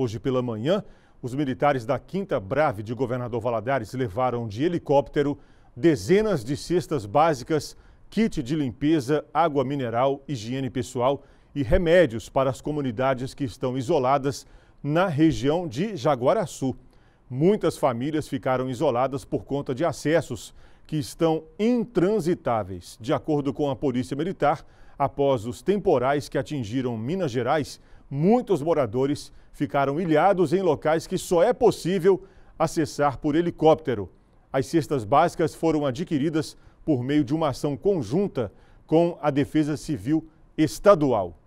Hoje pela manhã, os militares da Quinta Brave de Governador Valadares levaram de helicóptero dezenas de cestas básicas, kit de limpeza, água mineral, higiene pessoal e remédios para as comunidades que estão isoladas na região de Jaguaraçu. Muitas famílias ficaram isoladas por conta de acessos que estão intransitáveis. De acordo com a Polícia Militar, após os temporais que atingiram Minas Gerais, muitos moradores ficaram ilhados em locais que só é possível acessar por helicóptero. As cestas básicas foram adquiridas por meio de uma ação conjunta com a Defesa Civil Estadual.